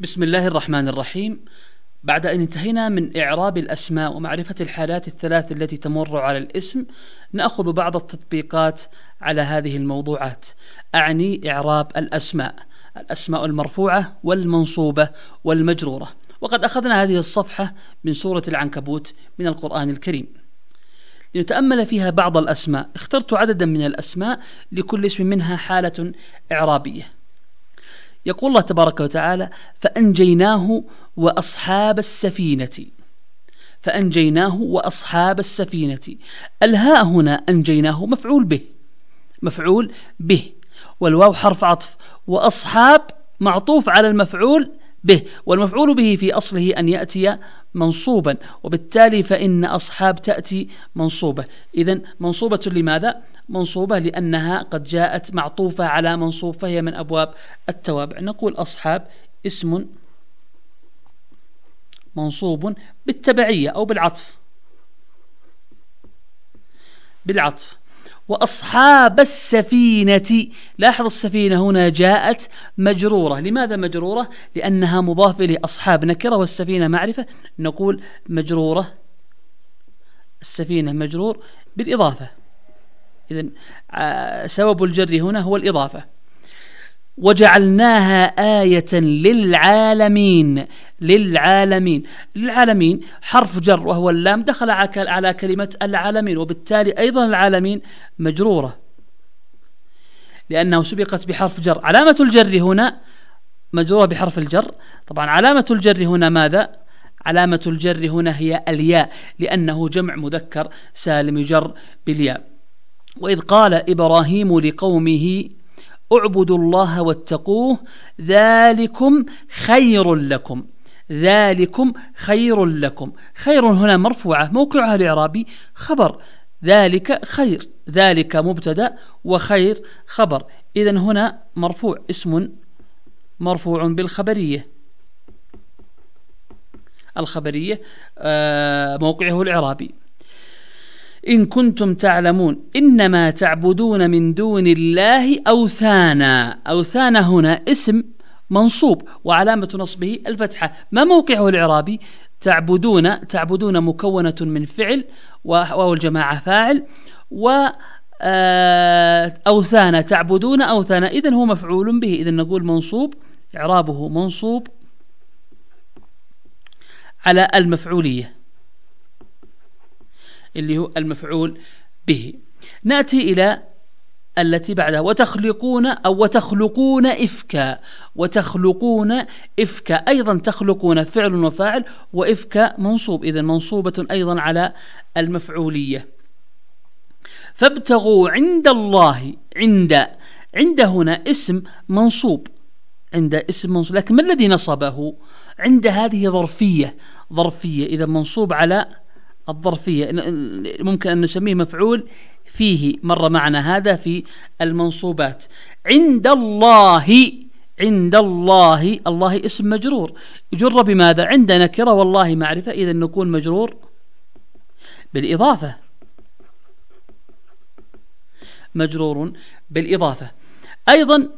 بسم الله الرحمن الرحيم بعد أن انتهينا من إعراب الأسماء ومعرفة الحالات الثلاث التي تمر على الاسم نأخذ بعض التطبيقات على هذه الموضوعات أعني إعراب الأسماء الأسماء المرفوعة والمنصوبة والمجرورة وقد أخذنا هذه الصفحة من سورة العنكبوت من القرآن الكريم لنتأمل فيها بعض الأسماء اخترت عددا من الأسماء لكل اسم منها حالة إعرابية يقول الله تبارك وتعالى فأنجيناه وأصحاب السفينة فأنجيناه وأصحاب السفينة الهاء هنا أنجيناه مفعول به مفعول به والواو حرف عطف وأصحاب معطوف على المفعول به والمفعول به في أصله أن يأتي منصوبا وبالتالي فإن أصحاب تأتي منصوبة إذا منصوبة لماذا؟ منصوبة لأنها قد جاءت معطوفة على منصوب فهي من أبواب التوابع نقول أصحاب اسم منصوب بالتبعية أو بالعطف بالعطف وأصحاب السفينة لاحظ السفينة هنا جاءت مجرورة لماذا مجرورة؟ لأنها مضافة لأصحاب أصحاب نكرة والسفينة معرفة نقول مجرورة السفينة مجرور بالإضافة إذن آه، سبب الجر هنا هو الإضافة وجعلناها آية للعالمين للعالمين للعالمين حرف جر وهو اللام دخل على كلمة العالمين وبالتالي أيضا العالمين مجرورة لأنه سبقت بحرف جر علامة الجر هنا مجرورة بحرف الجر طبعا علامة الجر هنا ماذا؟ علامة الجر هنا هي الياء لأنه جمع مذكر سالم يجر بالياء وإذ قال إبراهيم لقومه اعبدوا الله واتقوه ذلكم خير لكم ذلكم خير لكم خير هنا مرفوعة موقعها الإعرابي خبر ذلك خير ذلك مبتدا وخير خبر إذا هنا مرفوع اسم مرفوع بالخبرية الخبرية آه، موقعه الإعرابي إن كنتم تعلمون إنما تعبدون من دون الله أوثانا أوثانا هنا اسم منصوب وعلامة نصبه الفتحة ما موقعه الإعرابي تعبدون تعبدون مكونة من فعل وهو الجماعة فاعل و آه، أوثانا تعبدون أوثانا إذا هو مفعول به إذا نقول منصوب إعرابه منصوب على المفعولية اللي هو المفعول به ناتي إلى التي بعدها وتخلقون أو وتخلقون إفكا وتخلقون إفكا أيضا تخلقون فعل وفاعل وإفكا منصوب إذا منصوبة أيضا على المفعولية فابتغوا عند الله عند عند هنا اسم منصوب عند اسم منصوب لكن ما الذي نصبه عند هذه ظرفية ظرفية إذا منصوب على الظرفية ممكن أن نسميه مفعول فيه مر معنا هذا في المنصوبات عند الله عند الله الله اسم مجرور جر بماذا عند نكرة والله معرفة إذا نكون مجرور بالإضافة مجرور بالإضافة أيضا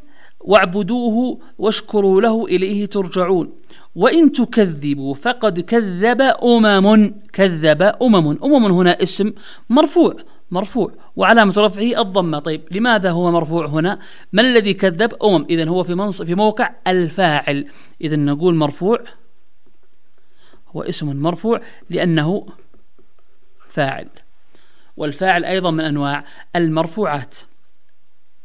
واعبدوه واشكروا له إليه ترجعون وإن تكذبوا فقد كذب أمم كذب أمم أمم هنا اسم مرفوع مرفوع وعلامة رفعه الضمة طيب لماذا هو مرفوع هنا ما الذي كذب أمم إذا هو في, منص... في موقع الفاعل إذا نقول مرفوع هو اسم مرفوع لأنه فاعل والفاعل أيضا من أنواع المرفوعات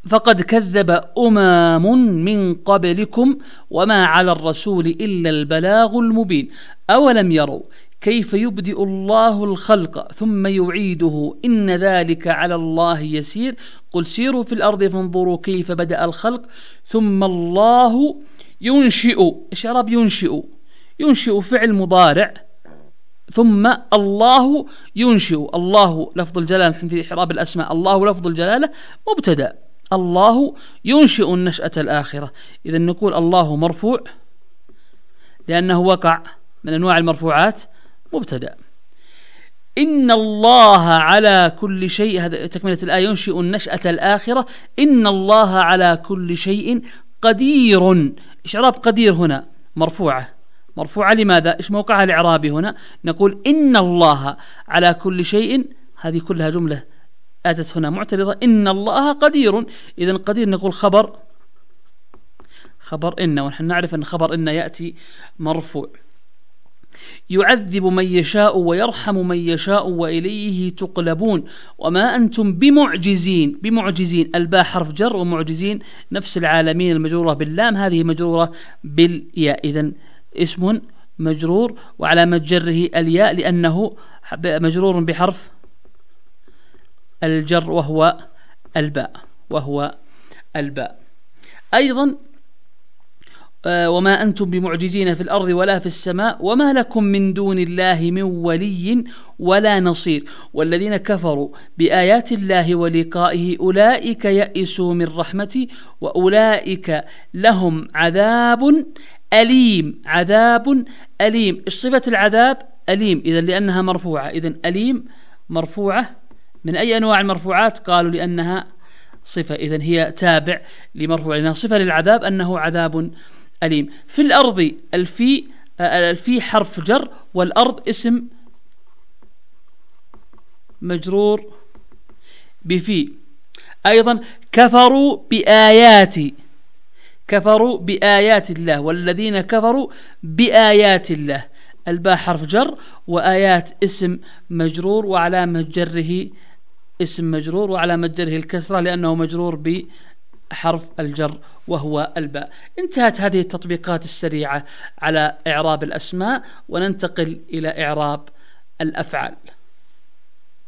فقد كذب أمم من قبلكم وما على الرسول إلا البلاغ المبين أولم يروا كيف يبدئ الله الخلق ثم يعيده إن ذلك على الله يسير قل سيروا في الأرض فانظروا كيف بدأ الخلق ثم الله ينشئ شرب ينشئ ينشئ فعل مضارع ثم الله ينشئ الله لفظ الجلالة في إحراب الأسماء الله لفظ الجلالة مبتدأ الله ينشئ النشأة الآخرة إذا نقول الله مرفوع لأنه وقع من أنواع المرفوعات مبتدأ إن الله على كل شيء هذا تكملة الآية ينشئ النشأة الآخرة إن الله على كل شيء قدير إشعراب قدير هنا مرفوعة مرفوعة لماذا؟ إيش موقعها الإعرابي هنا؟ نقول إن الله على كل شيء هذه كلها جملة أتت هنا معترضة إن الله قدير إذا قدير نقول خبر خبر إن ونحن نعرف أن خبر إن يأتي مرفوع يعذب من يشاء ويرحم من يشاء وإليه تقلبون وما أنتم بمعجزين بمعجزين الباء حرف جر ومعجزين نفس العالمين المجرورة باللام هذه مجرورة بالياء إذا اسم مجرور وعلامة جره الياء لأنه مجرور بحرف الجر وهو الباء وهو الباء أيضا آه، وما أنتم بمعجزين في الأرض ولا في السماء وما لكم من دون الله من ولي ولا نصير والذين كفروا بآيات الله ولقائه أولئك يئسوا من رحمتي وأولئك لهم عذاب أليم عذاب أليم صفة العذاب أليم إذا لأنها مرفوعة إذا أليم مرفوعة من أي أنواع المرفوعات قالوا لأنها صفة إذا هي تابع لمرفوع لأنها صفة للعذاب أنه عذاب أليم في الأرض الفي آه، الفي حرف جر والأرض اسم مجرور بفي أيضا كفروا بآياتي كفروا بآيات الله والذين كفروا بآيات الله الباء حرف جر وآيات اسم مجرور وعلامة جره اسم مجرور وعلامة جره الكسرة لأنه مجرور بحرف الجر وهو الباء انتهت هذه التطبيقات السريعة على إعراب الأسماء وننتقل إلى إعراب الأفعال